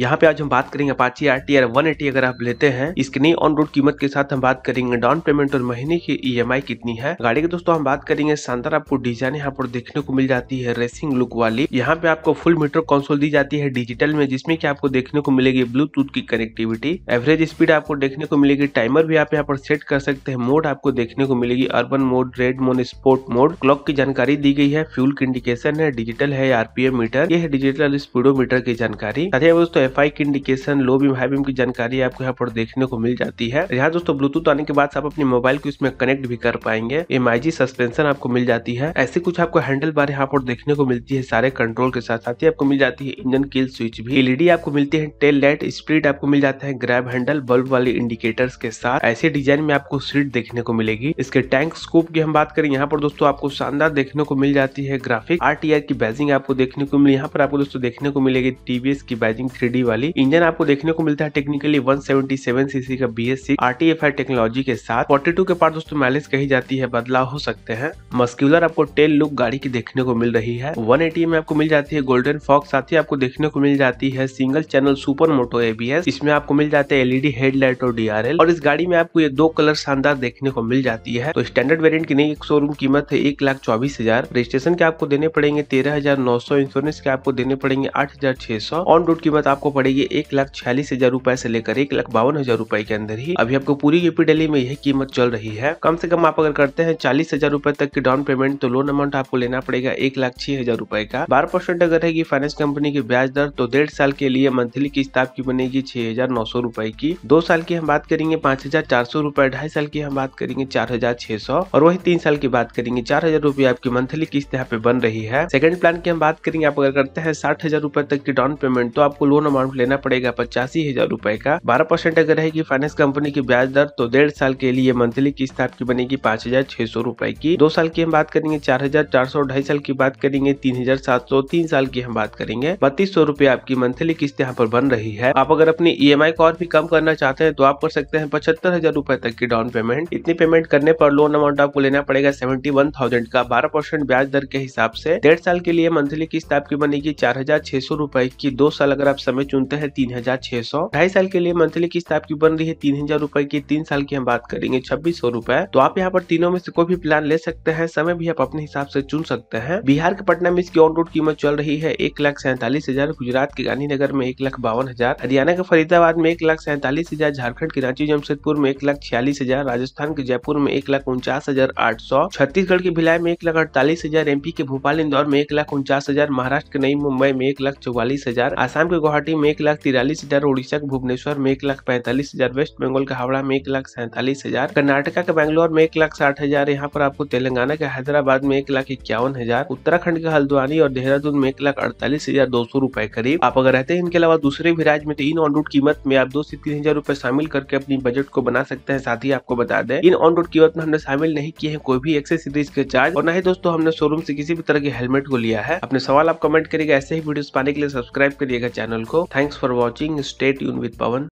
यहाँ पे आज हम बात करेंगे Apache R T R one eighty अगर आप लेते हैं इसकी नई ऑन रोड कीमत के साथ हम बात करेंगे डाउन पेमेंट और महीने की ईएमआई e कितनी है गाड़ी के दोस्तों हम बात करेंगे शानदार आपको डिजाइन यहाँ पर देखने को मिल जाती है रेसिंग लुक वाली यहाँ पे आपको फुल मीटर कंसोल दी जाती है डिजिटल में जिसमें की आपको देखने को मिलेगी ब्लूटूथ की कनेक्टिविटी एवरेज स्पीड आपको देखने को मिलेगी टाइमर भी आप यहाँ पर सेट कर सकते हैं मोड आपको देखने को मिलेगी urban mode red mode sport mode clock की जानकारी दी गई है फ्यूल की इंडिकेशन है डिजिटल है आरपीएम मीटर यह डिजिटल स्पीडो मीटर की जानकारी साथ ही दोस्तों एफ आई की indication low beam high beam की जानकारी आपको यहाँ पर देखने को मिल जाती है यहाँ दोस्तों ब्लूटूथ आने के बाद आप अपने मोबाइल को इसमें कनेक्ट भी कर पाएंगे एम सस्पेंशन आपको मिल जाती है ऐसे कुछ आपको हैंडल बार यहाँ पर देखने को मिलती है सारे कंट्रोल के साथ साथ ही आपको मिल जाती है इंजन किल स्विच भी एलईडी e आपको मिलती है टेल लाइट स्प्रीड आपको मिल जाता है ग्रैब हैंडल बल्ब वाले इंडिकेटर्स के साथ ऐसे डिजाइन में आपको सीट देखने को मिलेगी इसके टैंक स्कूप की हम बात करें यहाँ पर दोस्तों आपको शानदार देखने को मिल जाती है ग्राफिक आर की बैजिंग आपको देखने को मिली यहाँ पर आपको दोस्तों देखने को मिलेगी टीवीएस की बैजिंग थ्री एलसीडी वाली इंजन आपको देखने को मिलता है टेक्निकली 177 सीसी का बीएससी आरटीएफआई टेक्नोलॉजी के साथ 42 के पार दोस्तों माइलेज कही जाती है बदलाव हो सकते हैं मस्क्यूलर आपको टेल लुक गाड़ी की देखने को मिल रही है वन में आपको मिल जाती है गोल्डन फॉक्स साथ ही आपको देखने को मिल जाती है single channel super moto ABS इसमें आपको मिल जाते हैं एलईडी हेडलाइट e और डीआरएल और इस गाड़ी में आपको ये दो कलर शानदार देखने को मिल जाती है तो स्टैंडर्ड वेरियंट की नई एक शोरूम कीमत है एक लाख चौबीस हजार रजिस्ट्रेशन के आपको देने पड़ेंगे तेरह हजार नौ सौ इंश्योरेंस के आपको देने पड़ेंगे आठ हजार छह सौ ऑन रोड कीमत आपको आपको पड़ेगी एक लाख छियालीस हजार रूपए से लेकर एक लाख बावन हजार रूपए के अंदर ही अभी आपको पूरी यूपी डेली में यह कीमत चल रही है कम से कम आप अगर करते हैं चालीस हजार रूपए तक की डाउन पेमेंट तो लोन अमाउंट आपको लेना पड़ेगा एक लाख छह हजार रूपए का बारह परसेंट अगर रहेगी फाइनेंस कंपनी की ब्याज दर तो डेढ़ साल के लिए मंथली किस्त आपकी बनेगी छह हजार नौ सौ रूपए की दो साल की हम बात करेंगे पांच हजार चार सौ रूपए ढाई साल की हम बात करेंगे चार हजार छह सौ और वही तीन साल की बात करेंगे चार हजार रूपए आपकी मंथली किस्त यहाँ पे बन रही है सेकंड प्लान की हम बात करेंगे आप अगर करते हैं साठ हजार रूपए तक की डाउन पेमेंट तो आपको लोन अमाउंट लेना पड़ेगा पचासी हजार रूपए का बारह परसेंट अगर रहेगी फाइनेंस कंपनी की ब्याज दर तो डेढ़ साल के लिए मंथली किस्त आपकी बनेगी पाँच हजार छह सौ रूपए की दो साल की हम बात करेंगे चार हजार चार सौ ढाई साल की बात करेंगे तीन हजार सात सौ तीन साल की हम बात करेंगे बत्तीस सौ रूपए आपकी मंथली किस्त यहाँ पर बन रही है आप अगर अपनी ई e को और भी कम करना चाहते हैं तो आप कर सकते हैं पचहत्तर हजार रूपए तक की डाउन पेमेंट इतनी पेमेंट करने पर लोन अमाउंट आपको लेना पड़ेगा सेवेंटी वन थाउजेंड का बारह परसेंट ब्याज दर के हिसाब से डेढ़ साल के लिए मंथली किस्त आपकी बनेगी चार हजार छह सौ रूपए की दो साल अगर आप समय वही चुनते हैं तीन हजार छह सौ ढाई साल के लिए मंथली किस्त आपकी बन रही है तीन हजार रूपए की तीन साल की हम बात करेंगे छब्बीस सौ रूपए तो आप यहाँ पर तीनों में से कोई भी प्लान ले सकते हैं समय भी आप अपने हिसाब से चुन सकते हैं बिहार के पटना में इसकी ऑन रोड कीमत चल रही है एक लाख सैंतालीस हजार गुजरात के गांधीनगर में एक लाख बावन हजार हरियाणा के फरीदाबाद में एक लाख सैंतालीस हजार झारखंड के रांची जमशेदपुर में एक लाख छियालीस हजार राजस्थान के जयपुर में एक लाख उनचास हजार आठ सौ छत्तीसगढ़ के भिलाई में एक लाख अड़तालीस हजार एमपी के भोपाल इंदौर में एक लाख उनचास हजार महाराष्ट्र के नई मुंबई में एक लाख चौवालीस हजार आसाम के गुवाहाटी नौकरी में एक लाख तिरालीस हजार उड़ीसा के भुवनेश्वर में एक लाख पैंतालीस हजार वेस्ट बंगाल का हावड़ा में एक लाख सैंतालीस हजार कर्नाटका के बैंगलोर में एक लाख साठ हजार यहाँ पर आपको तेलंगाना के हैदराबाद में एक लाख इक्यावन हजार उत्तराखंड के हल्द्वानी और देहरादून में एक लाख अड़तालीस हजार दो सौ रूपए करीब आप अगर रहते हैं इनके अलावा दूसरे भी राज्य में तो इन ऑन रोड कीमत में आप दो से तीन हजार रूपए शामिल करके अपनी बजट को बना सकते हैं साथ ही आपको बता दें इन ऑन रोड कीमत में हमने शामिल नहीं किए हैं कोई भी एक्सेसरीज के चार्ज और न ही दोस्तों हमने शोरूम से किसी भी तरह के हेलमेट को लिया है अपने सवाल आप कमेंट करिएगा ऐसे ही वीडियोस पाने के लिए सब्सक्राइब करिएगा चैनल को Thanks for watching. Stay tuned with Pawan.